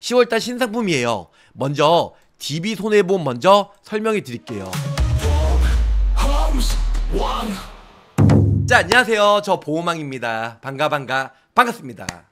10월달 신상품이에요. 먼저 DB 손해보험 먼저 설명해 드릴게요. 자 안녕하세요 저 보호망입니다 반가 반가 반갑습니다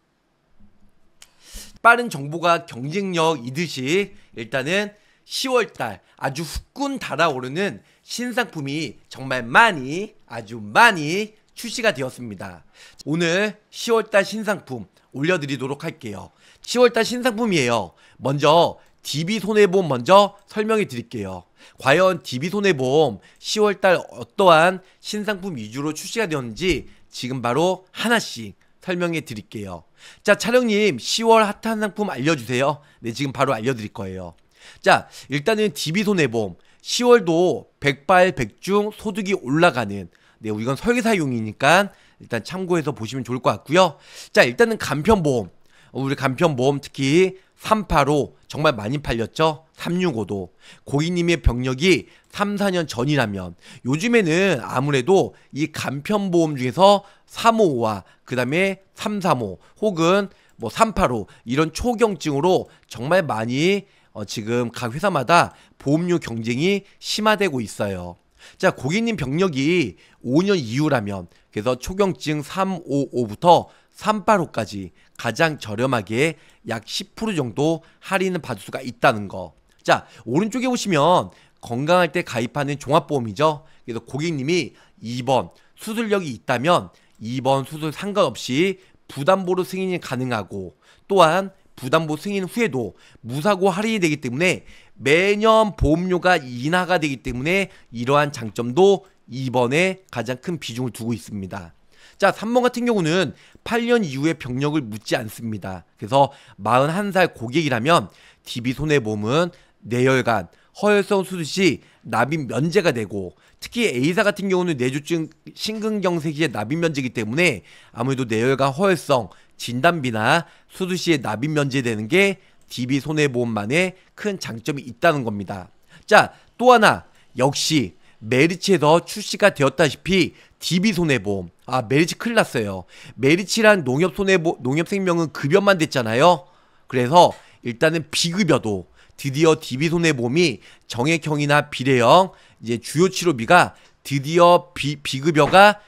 빠른 정보가 경쟁력이듯이 일단은 10월달 아주 후끈 달아오르는 신상품이 정말 많이 아주 많이 출시가 되었습니다 오늘 10월달 신상품 올려드리도록 할게요 10월달 신상품이에요. 먼저 DB손해보험 먼저 설명해 드릴게요. 과연 DB손해보험 10월달 어떠한 신상품 위주로 출시가 되었는지 지금 바로 하나씩 설명해 드릴게요. 자, 차령님 10월 핫한 상품 알려주세요. 네, 지금 바로 알려드릴 거예요. 자, 일단은 DB손해보험 10월도 백발백중 소득이 올라가는 네, 이건 설계사용이니까 일단 참고해서 보시면 좋을 것 같고요. 자, 일단은 간편보험 어, 우리 간편 보험 특히 385 정말 많이 팔렸죠? 365도. 고객님의 병력이 3, 4년 전이라면 요즘에는 아무래도 이 간편보험 중에서 355와 그 다음에 335 혹은 뭐 385 이런 초경증으로 정말 많이 어 지금 각 회사마다 보험료 경쟁이 심화되고 있어요. 자, 고객님 병력이 5년 이후라면 그래서 초경증 355부터 3 8로까지 가장 저렴하게 약 10% 정도 할인을 받을 수가 있다는 거. 자, 오른쪽에 보시면 건강할 때 가입하는 종합보험이죠. 그래서 고객님이 2번 수술력이 있다면 2번 수술 상관없이 부담보로 승인이 가능하고 또한 부담보 승인 후에도 무사고 할인이 되기 때문에 매년 보험료가 인하가 되기 때문에 이러한 장점도 2번에 가장 큰 비중을 두고 있습니다. 자, 3번 같은 경우는 8년 이후의 병력을 묻지 않습니다. 그래서 41살 고객이라면 DB 손해보험은 내혈관, 허혈성 수술시 납입 면제가 되고 특히 A사 같은 경우는 뇌졸중 심근경색의 납입 면제이기 때문에 아무래도 내혈관 허혈성 진단비나 수술시의 납입 면제되는 게 DB 손해보험만의 큰 장점이 있다는 겁니다. 자, 또 하나 역시 메리츠에서 출시가 되었다시피 DB 손해보험 아, 메리츠 큰일 났어요. 메리치란 농협 손해 농협 생명은 급여만 됐잖아요. 그래서 일단은 비급여도 드디어 DB 손해보험이 정액형이나 비례형 이제 주요 치료비가 드디어 비, 비급여가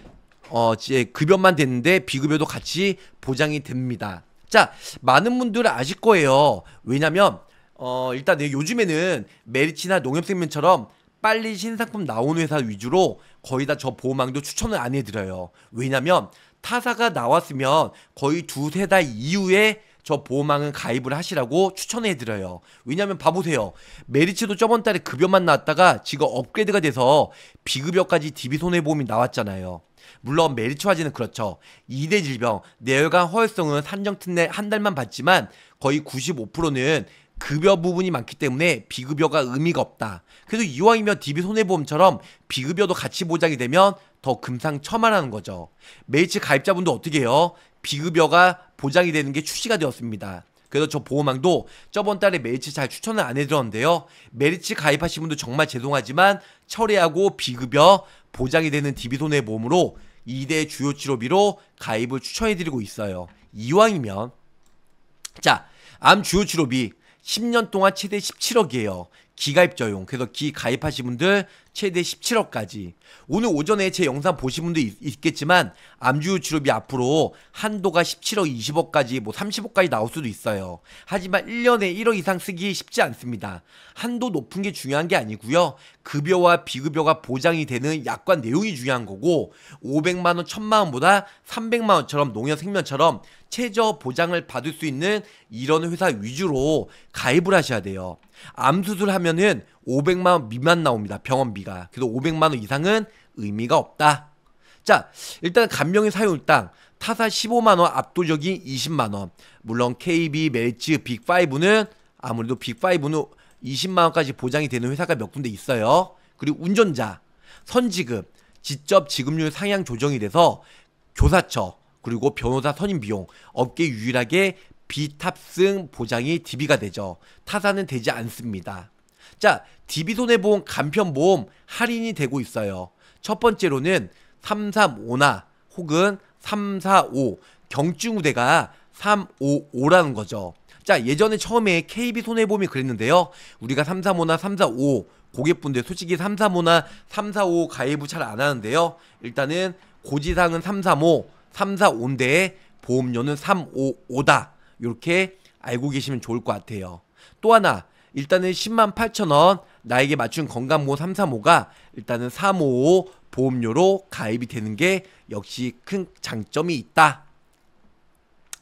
어, 이제 급여만 됐는데 비급여도 같이 보장이 됩니다. 자, 많은 분들은 아실 거예요. 왜냐면, 어, 일단 요즘에는 메리치나 농협생명처럼 빨리 신상품 나온 회사 위주로 거의 다 저보호망도 추천을 안 해드려요. 왜냐면 타사가 나왔으면 거의 두세 달 이후에 저보호망은 가입을 하시라고 추천해드려요. 왜냐면 봐보세요. 메리츠도 저번 달에 급여만 나왔다가 지금 업그레이드가 돼서 비급여까지 DB손해보험이 나왔잖아요. 물론 메리츠 화재는 그렇죠. 2대 질병, 내혈관 허혈성은 산정특례 한 달만 받지만 거의 95%는 급여 부분이 많기 때문에 비급여가 의미가 없다. 그래서 이왕이면 DB 손해보험처럼 비급여도 같이 보장이 되면 더 금상첨화라는 거죠. 매일치 가입자분도 어떻게 해요? 비급여가 보장이 되는 게 출시가 되었습니다. 그래서 저 보험왕도 저번 달에 메리츠 잘 추천을 안 해드렸는데요. 메리츠 가입하신 분도 정말 죄송하지만 철회하고 비급여 보장이 되는 DB손해보험으로 2대 주요 치료비로 가입을 추천해드리고 있어요. 이왕이면 자암 주요 치료비 10년 동안 최대 17억이에요. 기가입 적용. 그래서 기 가입하신 분들 최대 17억까지. 오늘 오전에 제 영상 보신 분도 있, 겠지만 암주 치료비 앞으로 한도가 17억, 20억까지 뭐 30억까지 나올 수도 있어요. 하지만 1년에 1억 이상 쓰기 쉽지 않습니다. 한도 높은 게 중요한 게 아니고요. 급여와 비급여가 보장이 되는 약관 내용이 중요한 거고 500만 원, 1000만 원보다 300만 원처럼 농협 생명처럼 최저 보장을 받을 수 있는 이런 회사 위주로 가입을 하셔야 돼요. 암 수술하면은 500만 원 미만 나옵니다. 병원비가. 그래서 500만 원 이상은 의미가 없다. 자, 일단 간병인 사용일당 타사 15만 원, 압도적인 20만 원. 물론 KB, 멜츠, 빅5는 아무래도 빅5는 20만 원까지 보장이 되는 회사가 몇 군데 있어요. 그리고 운전자, 선지급, 직접 지급률 상향 조정이 돼서 교사처, 그리고 변호사 선임 비용, 업계 유일하게 비탑승 보장이 DB가 되죠. 타사는 되지 않습니다. 자, DB 손해보험 간편보험 할인이 되고 있어요. 첫 번째로는 335나 혹은 345 경증우대가 355라는 거죠. 자, 예전에 처음에 KB 손해보험이 그랬는데요. 우리가 335나 345 고객분들 솔직히 335나 345 가입을 잘 안 하는데요. 일단은 고지상은 335, 3, 4, 5인데 보험료는 3, 5, 5다. 이렇게 알고 계시면 좋을 것 같아요. 또 하나 일단은 10만 8천원 나에게 맞춘 건강보험 335가 일단은 355 보험료로 가입이 되는 게 역시 큰 장점이 있다.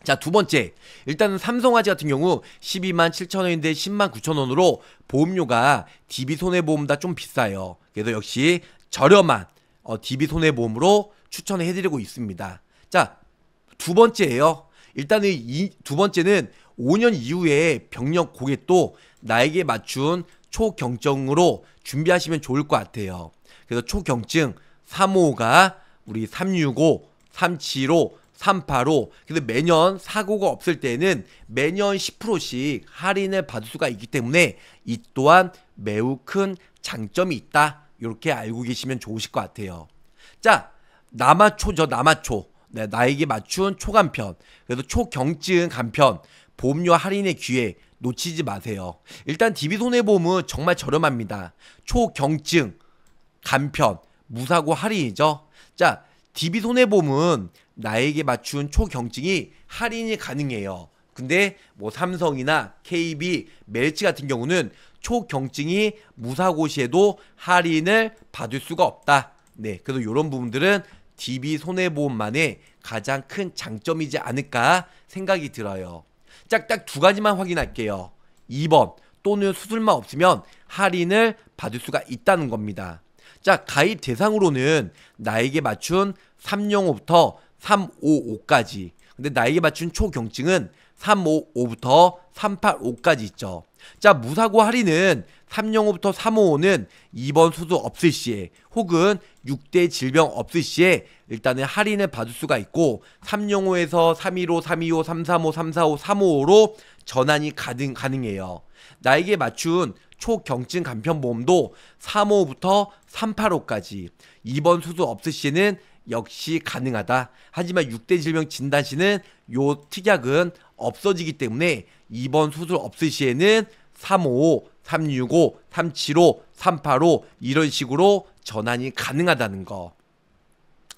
자, 두 번째. 일단은 삼성화재 같은 경우 12만 7천원인데 10만 9천원으로 보험료가 DB손해보험보다 좀 비싸요. 그래서 역시 저렴한 어, DB손해보험으로 추천해 드리고 있습니다. 자, 두 번째예요. 일단은 이 두 번째는 5년 이후에 병력 고객도 나에게 맞춘 초경증으로 준비하시면 좋을 것 같아요. 그래서 초경증 3호가 우리 365, 375, 385. 그래서 매년 사고가 없을 때는 매년 10%씩 할인을 받을 수가 있기 때문에 이 또한 매우 큰 장점이 있다. 이렇게 알고 계시면 좋으실 것 같아요. 자, 남아초죠, 남아초. 네, 나에게 맞춘 초간편, 그래서 초경증 간편, 보험료 할인의 기회 놓치지 마세요. 일단 DB손해보험은 정말 저렴합니다. 초경증, 간편, 무사고 할인이죠. 자, DB손해보험은 나에게 맞춘 초경증이 할인이 가능해요. 근데 뭐 삼성이나 KB, 멜치 같은 경우는 초경증이 무사고 시에도 할인을 받을 수가 없다. 네, 그래서 이런 부분들은 DB 손해보험만의 가장 큰 장점이지 않을까 생각이 들어요. 짝딱 두 가지만 확인할게요. 2번 또는 수술만 없으면 할인을 받을 수가 있다는 겁니다. 자, 가입 대상으로는 나에게 맞춘 305부터 355까지 근데 나에게 맞춘 초경증은 355부터 385까지 있죠. 자, 무사고 할인은 305부터 355는 입원 수술 없을 시에 혹은 6대 질병 없을 시에 일단은 할인을 받을 수가 있고 305에서 315, 325, 335, 345, 355로 전환이 가능, 가능해요. 나에게 맞춘 초경증 간편보험도 3호부터 385까지 2번 수술 없을 시에는 역시 가능하다. 하지만 6대 질병 진단 시는 요 특약은 없어지기 때문에 이번 수술 없을 시에는 355, 365, 375, 385 이런 식으로 전환이 가능하다는 거.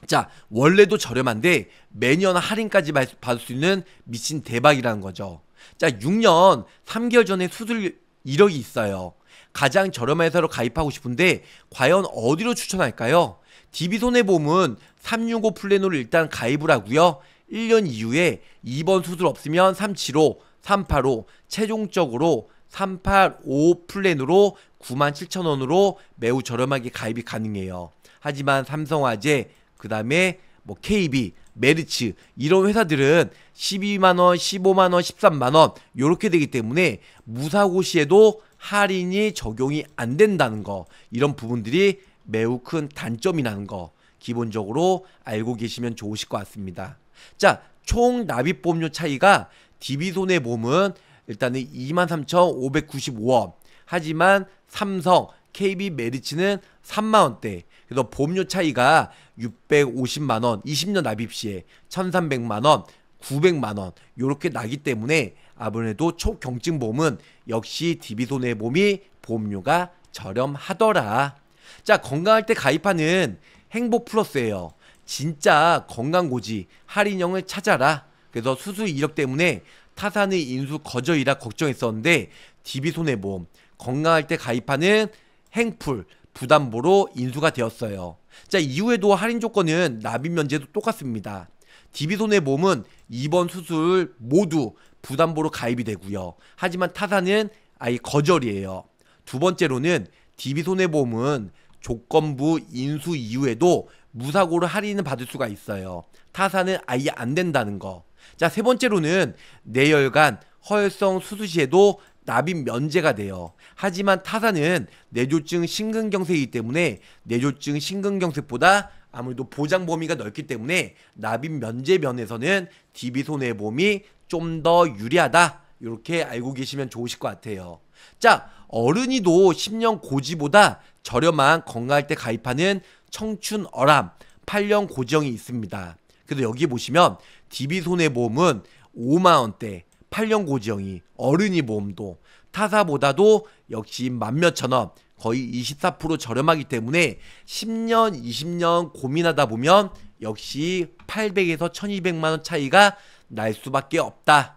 자, 원래도 저렴한데 매년 할인까지 받을 수 있는 미친 대박이라는 거죠. 자, 6년 3개월 전에 수술 이력이 있어요. 가장 저렴한 회사로 가입하고 싶은데 과연 어디로 추천할까요? DB손해보험은 365 플래너를 일단 가입을 하고요. 1년 이후에 2번 수술 없으면 37호, 385, 최종적으로 385 플랜으로 97,000원으로 매우 저렴하게 가입이 가능해요. 하지만 삼성화재, 그 다음에 뭐 KB, 메르츠 이런 회사들은 12만 원, 15만 원, 13만 원 요렇게 되기 때문에 무사고 시에도 할인이 적용이 안 된다는 거 이런 부분들이 매우 큰 단점이라는 거 기본적으로 알고 계시면 좋으실 것 같습니다. 자, 총 납입보험료 차이가 DB손해보험은 일단은 23,595원. 하지만 삼성, KB 메리츠는 3만 원대. 그래서 보험료 차이가 650만 원, 20년 납입 시에 1,300만 원, 900만 원 요렇게 나기 때문에 아무래도 초경증 보험은 역시 DB손해보험이 보험료가 저렴하더라. 자, 건강할 때 가입하는 행복 플러스예요. 진짜 건강고지 할인형을 찾아라. 그래서 수수 이력 때문에 타산의 인수 거절이라 걱정했었는데 DB손해보험 건강할 때 가입하는 행풀 부담보로 인수가 되었어요. 자 이후에도 할인 조건은 납입 면제도 똑같습니다. DB손해보험은 이번 수술 모두 부담보로 가입이 되고요. 하지만 타산은 아예 거절이에요. 두 번째로는 DB손해보험은 조건부 인수 이후에도 무사고를 할인을 받을 수가 있어요. 타사는 아예 안 된다는 거. 자, 세 번째로는 뇌혈관 허혈성 수술 시에도 납입 면제가 돼요. 하지만 타사는 뇌졸증 심근경색이기 때문에 뇌졸증 심근경색보다 아무래도 보장 범위가 넓기 때문에 납입 면제 면에서는 DB 손해보험이 좀 더 유리하다. 이렇게 알고 계시면 좋으실 것 같아요. 자, 어른이도 10년 고지보다 저렴한 건강할 때 가입하는 청춘 어람 8년 고정이 있습니다. 그래서 여기 보시면 DB손해보험은 5만원대 8년 고지형이 어른이 보험도 타사보다도 역시 만 몇천원 거의 24% 저렴하기 때문에 10년 20년 고민하다 보면 역시 800에서 1200만원 차이가 날 수밖에 없다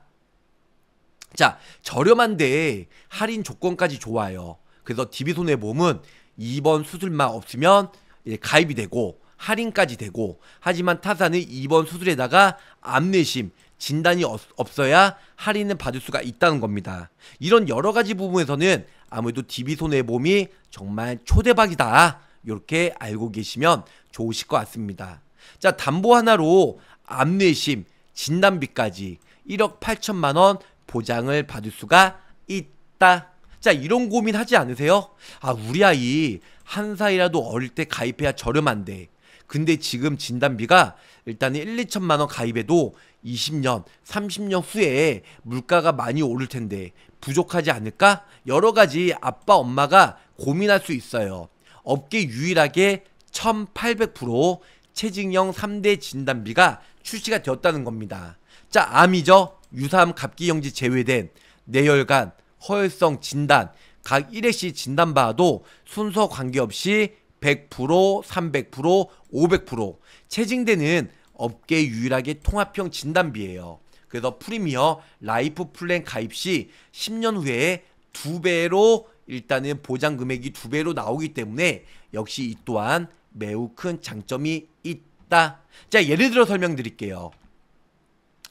자, 저렴한데 할인 조건까지 좋아요. 그래서 d b 손의몸은 2번 수술만 없으면 가입이 되고 할인까지 되고 하지만 타사는 2번 수술에다가 암내심 진단이 없, 어야 할인을 받을 수가 있다는 겁니다. 이런 여러 가지 부분에서는 아무래도 d b 손의몸이 정말 초대박이다. 이렇게 알고 계시면 좋으실 것 같습니다. 자, 담보 하나로 암내심, 진단비까지 1억 8천만 원 보장을 받을 수가 있다. 자, 이런 고민 하지 않으세요? 아, 우리 아이 한 살이라도 어릴 때 가입해야 저렴한데. 근데 지금 진단비가 일단은 1, 2천만 원 가입해도 20년, 30년 후에 물가가 많이 오를 텐데 부족하지 않을까? 여러 가지 아빠, 엄마가 고민할 수 있어요. 업계 유일하게 1800% 체증형 3대 진단비가 출시가 되었다는 겁니다. 자, 암이죠? 유사암 갑기형지 제외된 뇌혈관, 허혈성 진단, 각 1회씩 진단받아도 순서 관계없이 100%, 300%, 500% 체증되는 업계 유일하게 통합형 진단비예요. 그래서 프리미어 라이프 플랜 가입 시 10년 후에 2 배로 일단은 보장 금액이 2 배로 나오기 때문에 역시 이 또한 매우 큰 장점이 있다. 자, 예를 들어 설명드릴게요.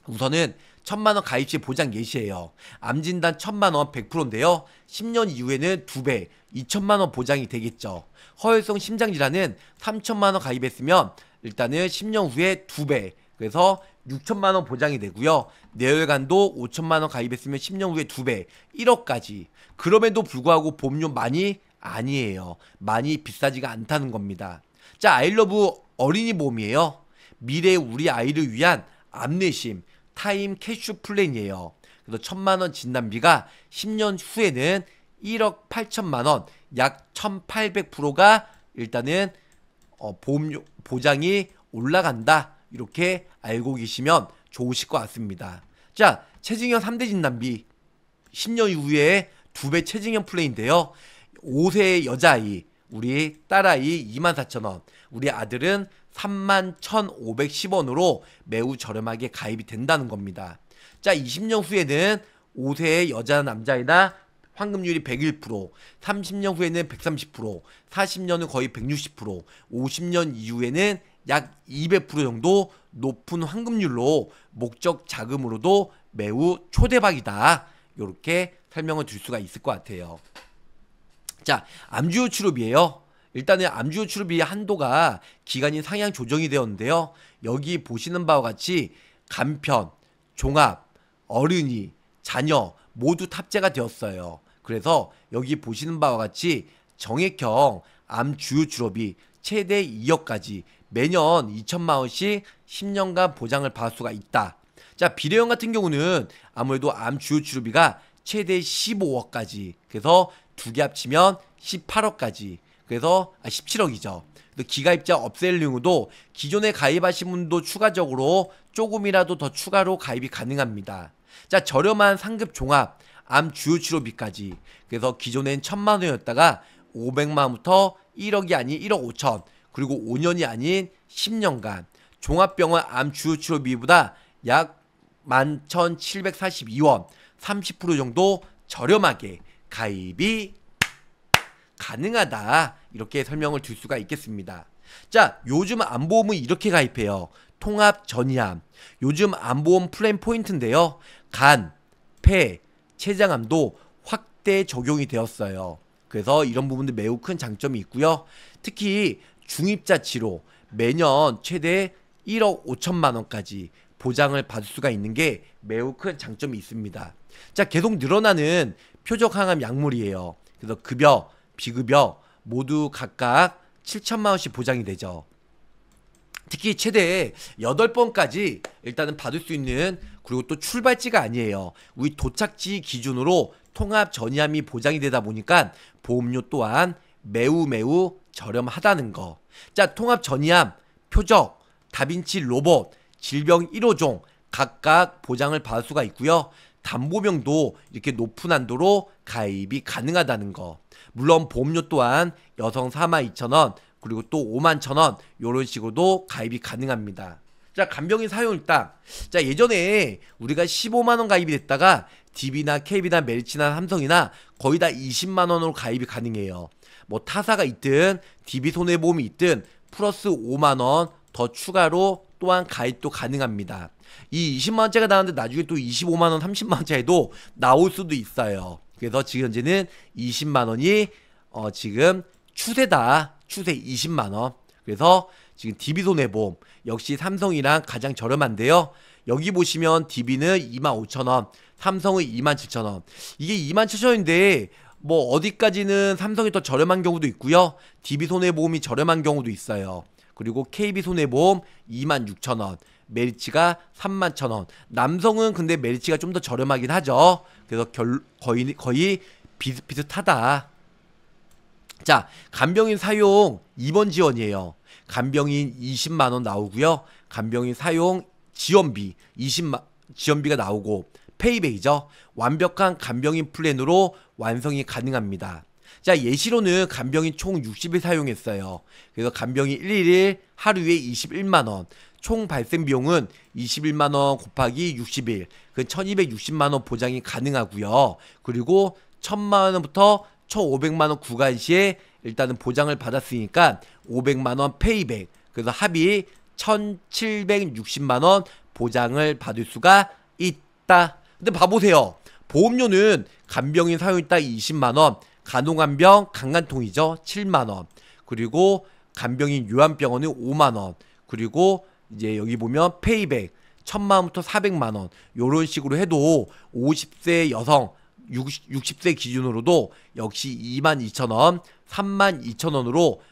우선은 천만원 가입시 보장 예시예요. 암진단 1 천만원 100%인데요. 10년 이후에는 2배, 2천만원 보장이 되겠죠. 허혈성 심장질환은 3천만원 가입했으면 일단은 10년 후에 2배, 그래서 6천만 원 보장이 되고요. 내혈관도 5천만 원 가입했으면 10년 후에 2배, 1억까지. 그럼에도 불구하고 보험료 많이 아니에요. 많이 비싸지가 않다는 겁니다. 자, 아이러브 어린이 보험이에요. 미래 의 우리 아이를 위한 암내심, 타임 캐슈 플랜이에요. 그래서 천만 원 진단비가 10년 후에는 1억 8천만 원, 약 1,800%가 일단은 어, 보험 보장이 올라간다. 이렇게 알고 계시면 좋으실 것 같습니다. 자, 최증형 3대 진단비 10년 이후에 두 배최증형플랜인데요 5세 여자아이, 우리 딸아이 24,000원, 우리 아들은 31,510원으로 매우 저렴하게 가입이 된다는 겁니다. 자, 20년 후에는 5세의 여자 남자이나환금률이 101%, 30년 후에는 130%, 40년 후 거의 160%, 50년 이후에는 약 200% 정도 높은 환금률로 목적 자금으로도 매우 초대박이다. 이렇게 설명을 드릴 수가 있을 것 같아요. 자, 암주유출업이에요 일단은 암주 유출비 한도가 기간이 상향 조정이 되었는데요. 여기 보시는 바와 같이 간편, 종합, 어른이, 자녀 모두 탑재가 되었어요. 그래서 여기 보시는 바와 같이 정액형 암 주요 출업이 최대 2억까지 매년 2천만 원씩 10년간 보장을 받을 수가 있다. 자, 비례형 같은 경우는 아무래도 암 주요 출료비가 최대 15억까지. 그래서 두 개 합치면 18억까지. 그래서 아, 17억이죠. 기가입자 업셀링후도 기존에 가입하신 분도 추가적으로 조금이라도 더 추가로 가입이 가능합니다. 자 저렴한 상급 종합 암 주요 치료비까지 그래서 기존엔 천만 원이었다가 500만 원부터 1억이 아닌 1억 5천 그리고 5년이 아닌 10년간 종합병원 암 주요 치료비보다 약 11,742원 30% 정도 저렴하게 가입이 가능하다 이렇게 설명을 줄 수가 있겠습니다. 자, 요즘 안보험은 이렇게 가입해요. 통합 전이암. 요즘 안보험 플랜 포인트인데요. 간, 폐, 췌장암도 확대 적용이 되었어요. 그래서 이런 부분도 매우 큰 장점이 있고요. 특히 중입자치로 매년 최대 1억 5천만 원까지 보장을 받을 수가 있는 게 매우 큰 장점이 있습니다. 자, 계속 늘어나는 표적 항암 약물이에요. 그래서 급여, 비급여, 모두 각각 7천만 원씩 보장이 되죠. 특히 최대 8번까지 일단은 받을 수 있는 그리고 또 출발지가 아니에요. 우리 도착지 기준으로 통합 전이함이 보장이 되다 보니까 보험료 또한 매우 매우 저렴하다는 거. 자, 통합 전이함, 표적, 다빈치 로봇, 질병 1호종 각각 보장을 받을 수가 있고요. 담보명도 이렇게 높은 한도로 가입이 가능하다는 거. 물론 보험료 또한 여성 4만 2천 원 그리고 또 5만 천원 이런 식으로도 가입이 가능합니다. 자 간병인 사용일당 자 예전에 우리가 15만원 가입이 됐다가 DB나 KB나 메리츠나 삼성이나 거의 다 20만원으로 가입이 가능해요 뭐 타사가 있든 DB 손해보험이 있든 플러스 5만원 더 추가로 또한 가입도 가능합니다 이 20만원짜리가 나왔는데 나중에 또 25만원, 30만원짜리도 나올 수도 있어요. 그래서 지금 이제는 20만원이 어, 지금 추세다. 추세 20만원. 그래서 지금 DB손해보험 역시 삼성이랑 가장 저렴한데요. 여기 보시면 DB는 25,000원, 삼성은 27,000원. 이게 27,000원인데 뭐 어디까지는 삼성이 더 저렴한 경우도 있고요. DB손해보험이 저렴한 경우도 있어요. 그리고 KB손해보험 26,000원, 메리츠가 3만 0 원. 남성은 근데 메리츠가 좀 더 저렴하긴 하죠. 그래서 결, 거의, 거의 비슷비슷하다. 자, 간병인 사용 2번 지원이에요. 간병인 20만 원 나오고요. 간병인 사용 지원비 20만 지원비가 나오고 페이베이죠. 완벽한 간병인 플랜으로 완성이 가능합니다. 자, 예시로는 간병인 총 60일 사용했어요. 그래서 간병인 1일 하루에 21만원, 총 발생 비용은 21만 원 곱하기 60일 그 1260만 원 보장이 가능하고요. 그리고 1000만 원부터 1500만 원 구간 시에 일단은 보장을 받았으니까 500만 원 페이백 그래서 합이 1760만 원 보장을 받을 수가 있다. 근데 봐보세요. 보험료는 간병인 사용했다 20만원, 간호간병, 강간통이죠. 7만원. 그리고 간병인 요한병원은 5만원. 그리고 이제 여기 보면 페이백 천만원부터 사백만원 요런 식으로 해도 5 0세 여성 6 0세 기준으로도 역시 2만 이천 원 삼만 이천 원으로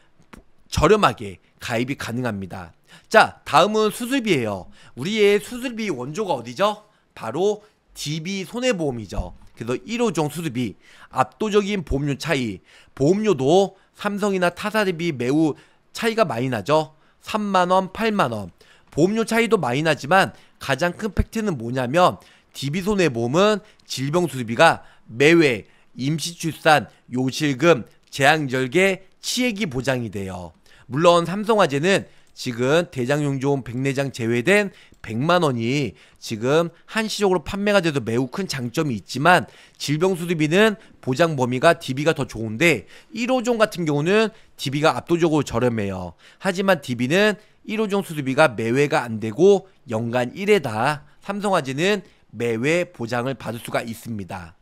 저렴하게 가입이 가능합니다. 자, 다음은 수술비예요. 우리의 수술비 원조가 어디죠? 바로 DB 손해보험이죠. 그래서 1호종 수술비, 압도적인 보험료 차이, 보험료도 삼성이나 타사대비 매우 차이가 많이 나죠. 3만원, 8만원. 보험료 차이도 많이 나지만 가장 큰 팩트는 뭐냐면 디비손의보험은 질병수비가 매회 임시출산, 요실금, 재앙절개, 치액이 보장이 돼요. 물론 삼성화재는 지금 대장용종 백내장 제외된 100만원이 지금 한시적으로 판매가 돼도 매우 큰 장점이 있지만 질병수리비는 보장 범위가 DB가 더 좋은데 1호종 같은 경우는 DB가 압도적으로 저렴해요. 하지만 DB는 1호종 수수비가 매외가안 되고 연간 1회다 삼성화재는 매외 보장을 받을 수가 있습니다.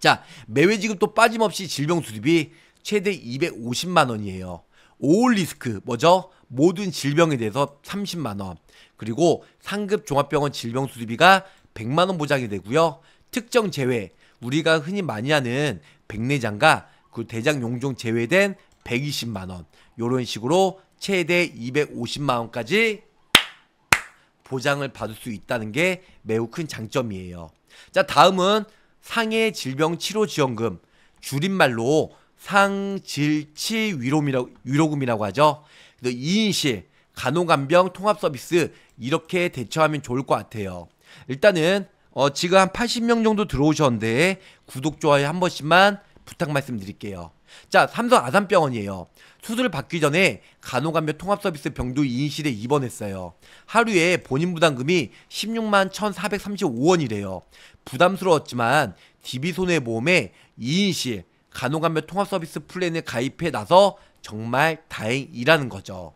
자, 매외 지급도 빠짐없이 질병 수습비 최대 250만 원이에요. 오올 리스크 뭐죠? 모든 질병에 대해서 30만 원. 그리고 상급 종합병원 질병 수수비가 100만 원 보장이 되고요. 특정 제외 우리가 흔히 많이 하는 백내장과 그 대장 용종 제외된 120만 원. 요런 식으로 최대 250만 원까지 보장을 받을 수 있다는 게 매우 큰 장점이에요. 자, 다음은 상해 질병 치료 지원금 줄임말로 상질치 위로미라고, 위로금이라고 하죠. 그래서 2인실 간호간병 통합 서비스 이렇게 대처하면 좋을 것 같아요. 일단은 어, 지금 한 80명 정도 들어오셨는데 구독 좋아요 한 번씩만 부탁 말씀드릴게요. 자, 삼성 아산병원이에요. 수술 을 받기 전에 간호간병 통합서비스 병도 2 인실에 입원했어요. 하루에 본인 부담금이 16만 1,435원이래요. 부담스러웠지만 DB손해보험에 2인실 간호간병 통합서비스 플랜에 가입해 나서 정말 다행이라는 거죠.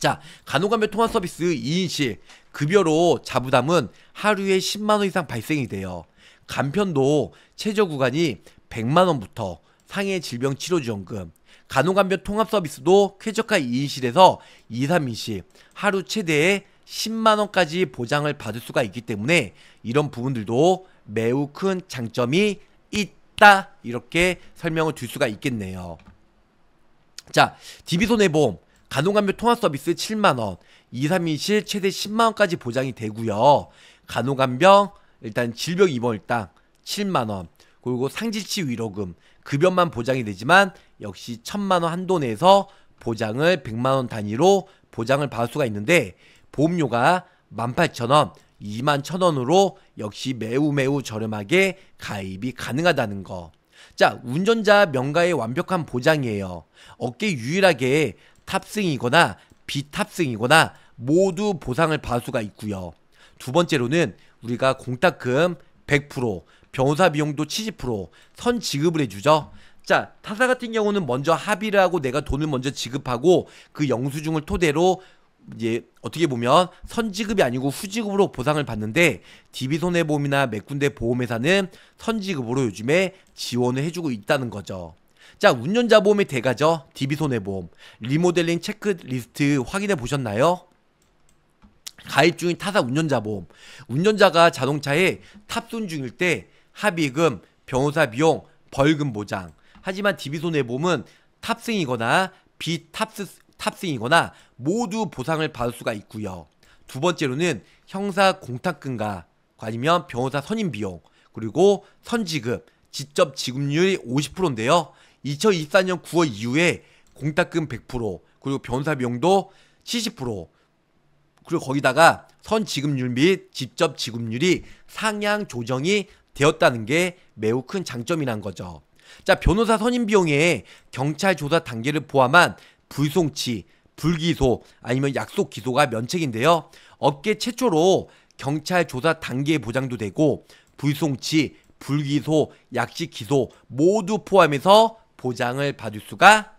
자, 간호간병 통합 서비스 2인실 급여로 자부담은 하루에 10만 원 이상 발생이 돼요. 간편도 최저 구간이 100만 원부터 상해 질병 치료 지원금, 간호간병 통합 서비스도 쾌적화 2인실에서 2, 3인실 하루 최대 10만원까지 보장을 받을 수가 있기 때문에 이런 부분들도 매우 큰 장점이 있다 이렇게 설명을 드릴 수가 있겠네요 자 DB손해보험 간호간병 통합 서비스 7만원 2, 3인실 최대 10만원까지 보장이 되고요 간호간병 일단 질병 입원일단 7만원 그리고 상지치 위로금 급여만 보장이 되지만 역시 천만 원 한도 내에서 보장을 백만 원 단위로 보장을 받을 수가 있는데 보험료가 1 8 0 0 0원2 1 0 0 0원으로 역시 매우 매우 저렴하게 가입이 가능하다는 거. 자, 운전자 명가의 완벽한 보장이에요. 업계 유일하게 탑승이거나 비탑승이거나 모두 보상을 받을 수가 있고요. 두 번째로는 우리가 공탁금 100% 변호사 비용도 70%선 지급을 해주죠. 자, 타사 같은 경우는 먼저 합의를 하고 내가 돈을 먼저 지급하고 그 영수증을 토대로 이제 어떻게 보면 선지급이 아니고 후지급으로 보상을 받는데 DB손해보험이나 몇군대 보험회사는 선지급으로 요즘에 지원을 해주고 있다는 거죠. 자, 운전자 보험의 대가죠. DB손해보험. 리모델링 체크리스트 확인해 보셨나요? 가입 중인 타사 운전자 보험. 운전자가 자동차에 탑승 중일 때 합의금, 변호사 비용, 벌금 보장. 하지만 DB손해보험은 탑승이거나 비탑스 탑승이거나 모두 보상을 받을 수가 있고요. 두 번째로는 형사 공탁금과 아니면 변호사 선임 비용 그리고 선지급 직접 지급률이 50%인데요. 2024년 9월 이후에 공탁금 100% 그리고 변호사 비용도 70% 그리고 거기다가 선지급률 및 직접 지급률이 상향 조정이 되었다는 게 매우 큰 장점이란 거죠. 자, 변호사 선임 비용에 경찰 조사 단계를 포함한 불송치, 불기소 아니면 약속 기소가 면책인데요. 업계 최초로 경찰 조사 단계 보장도 되고 불송치, 불기소, 약식 기소 모두 포함해서 보장을 받을 수가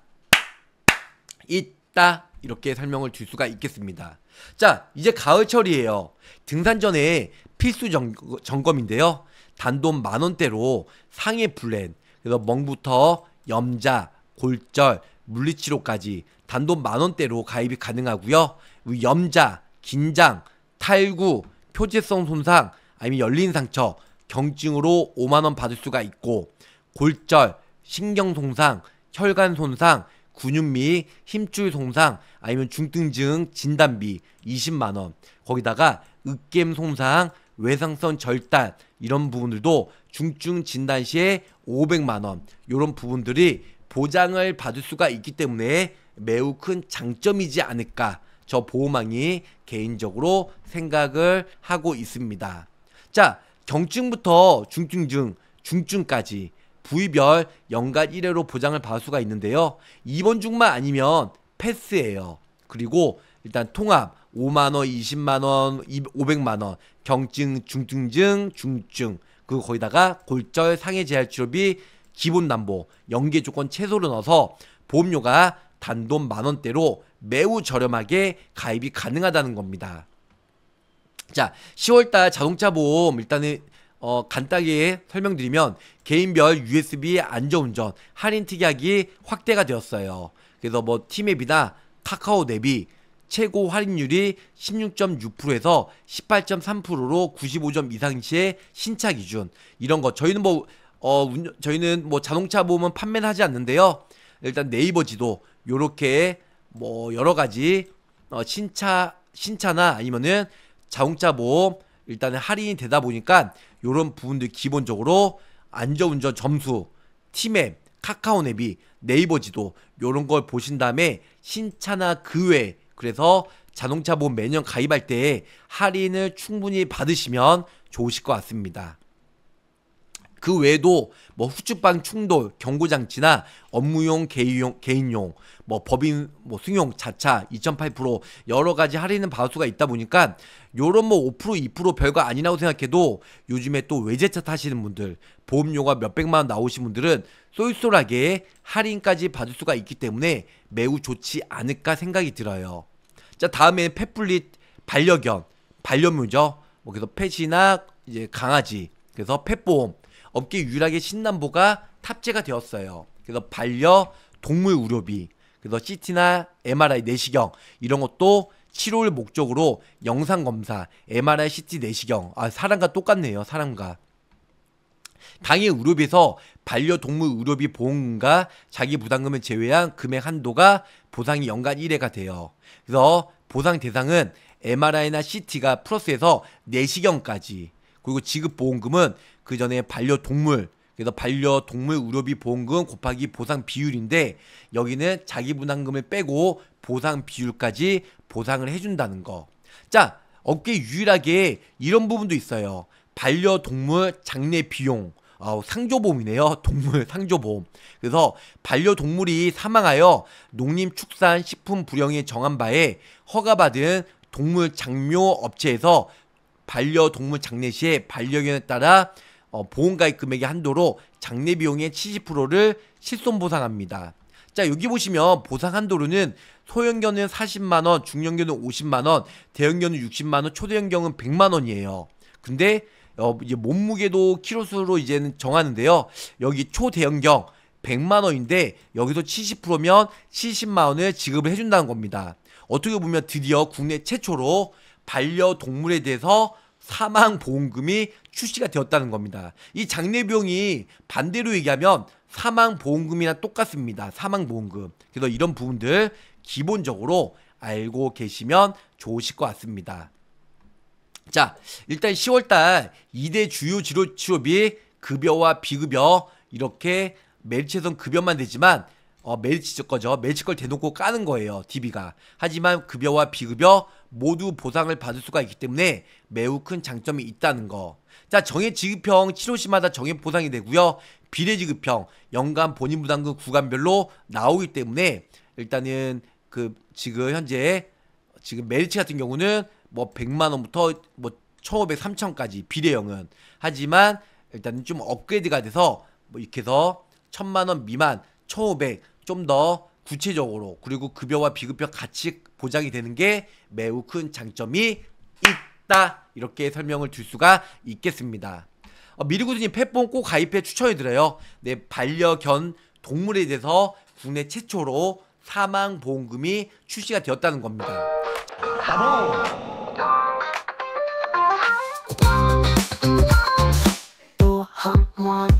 있다. 이렇게 설명을 줄 수가 있겠습니다. 자, 이제 가을철이에요. 등산 전에 필수 점검인데요. 단돈 만 원대로 상해 플랜 그래서 멍부터 염자, 골절, 물리치료까지 단돈 만 원대로 가입이 가능하고요. 염자, 긴장, 탈구, 표지성 손상, 아니면 열린 상처, 경증으로 5만 원 받을 수가 있고 골절, 신경 손상, 혈관 손상, 근육 및 힘줄 손상 아니면 중등증 진단비 20만 원 거기다가 으깸 손상 외상성 절단 이런 부분들도 중증 진단 시에 500만 원 이런 부분들이 보장을 받을 수가 있기 때문에 매우 큰 장점이지 않을까 저 보호망이 개인적으로 생각을 하고 있습니다. 자 경증부터 중증증 중증까지 부위별 연간 1회로 보장을 받을 수가 있는데요. 입원 중만 아니면 패스예요. 그리고 일단 통합 5만 원, 20만 원, 500만 원, 경증, 중증증, 중증 그 거기다가 골절, 상해 재활 치료비, 기본 담보, 연계 조건 최소를 넣어서 보험료가 단돈 만 원대로 매우 저렴하게 가입이 가능하다는 겁니다. 자, 10월달 자동차 보험 일단은 어, 간단하게 설명드리면 개인별 USB 안전운전 할인 특약이 확대가 되었어요. 그래서 뭐 티맵이나 카카오 내비 최고 할인율이 16.6%에서 18.3%로 95점 이상 시에 신차 기준 이런 거 저희는 뭐 어, 저희는 뭐 자동차 보험은 판매를 하지 않는데요. 일단 네이버 지도 요렇게 뭐 여러 가지 어, 신차 신차나 아니면은 자동차 보험 일단은 할인이 되다 보니까 요런 부분들 기본적으로 안전운전 점수, 팀앱, 카카오앱이 네이버 지도 요런 걸 보신 다음에 신차나 그외 그래서 자동차 보험 매년 가입할 때 할인을 충분히 받으시면 좋으실 것 같습니다. 그 외에도 뭐 후추빵 충돌 경고 장치나 업무용 개인용 개인용 뭐 법인 뭐 승용 자차 2.8% 여러 가지 할인은 받을 수가 있다 보니까 요런 뭐 5% 2% 별거 아니라고 생각해도 요즘에 또 외제차 타시는 분들 보험료가 몇백만 원 나오신 분들은 쏠쏠하게 할인까지 받을 수가 있기 때문에 매우 좋지 않을까 생각이 들어요. 자, 다음에 펫분리 반려견, 반려묘죠. 뭐 그래서 펫이나 이제 강아지. 그래서 펫보험. 업계 유일하게 신남보가 탑재가 되었어요. 그래서 반려 동물 의료비. 그래서 CT나 MRI 내시경 이런 것도 치료를 목적으로 영상 검사, MRI, CT 내시경. 아, 사람과 똑같네요. 사람과. 당의 의료비에서 반려동물 의료비 보험금과 자기 부담금을 제외한 금액 한도가 보상이 연간 1회가 돼요. 그래서 보상 대상은 MRI나 CT가 플러스해서 내시경까지 그리고 지급 보험금은 그 전에 반려동물 그래서 반려동물 의료비 보험금 곱하기 보상 비율인데 여기는 자기 부담금을 빼고 보상 비율까지 보상을 해준다는 거. 자 업계 유일하게 이런 부분도 있어요. 반려동물 장례 비용 어, 상조보험이네요. 동물 상조보험. 그래서 반려동물이 사망하여 농림축산식품부령에 정한 바에 허가받은 동물 장묘 업체에서 반려동물 장례 시에 반려견에 따라 어, 보험가입 금액의 한도로 장례 비용의 70%를 실손 보상합니다. 자 여기 보시면 보상 한도로는 소형견은 40만원, 중형견은 50만원, 대형견은 60만원, 초대형견은 100만원이에요. 근데 어, 이제 몸무게도 키로수로 이제는 정하는데요. 여기 초대형경 100만 원인데 여기서 70%면 70만 원을 지급을 해준다는 겁니다. 어떻게 보면 드디어 국내 최초로 반려동물에 대해서 사망 보험금이 출시가 되었다는 겁니다. 이 장례 비용이 반대로 얘기하면 사망 보험금이나 똑같습니다. 사망 보험금. 그래서 이런 부분들 기본적으로 알고 계시면 좋으실 것 같습니다. 자, 일단 10월달 2대 주요 진로 취업이 급여와 비급여 이렇게 멜치에선 급여만 되지만 어, 멜치 거죠. 멜치 걸 대놓고 까는 거예요. DB가. 하지만 급여와 비급여 모두 보상을 받을 수가 있기 때문에 매우 큰 장점이 있다는 거. 자, 정해 지급형 치료시마다 정해 보상이 되고요. 비례 지급형 연간 본인 부담금 구간별로 나오기 때문에 일단은 그 지금 현재 지금 멜치 같은 경우는 뭐 100만 원부터 뭐 1,500, 3,000까지 비례형은 하지만 일단은 좀 업그레이드가 돼서 뭐 이렇게 해서 1,000만 원 미만, 1,500 좀 더 구체적으로 그리고 급여와 비급여 같이 보장이 되는 게 매우 큰 장점이 있다 이렇게 설명을 줄 수가 있겠습니다. 어, 미리구두님 펫본 꼭 가입해 추천해드려요. 내 네, 반려견 동물에 대해서 국내 최초로 사망보험금이 출시가 되었다는 겁니다. 바로 Do hunt one.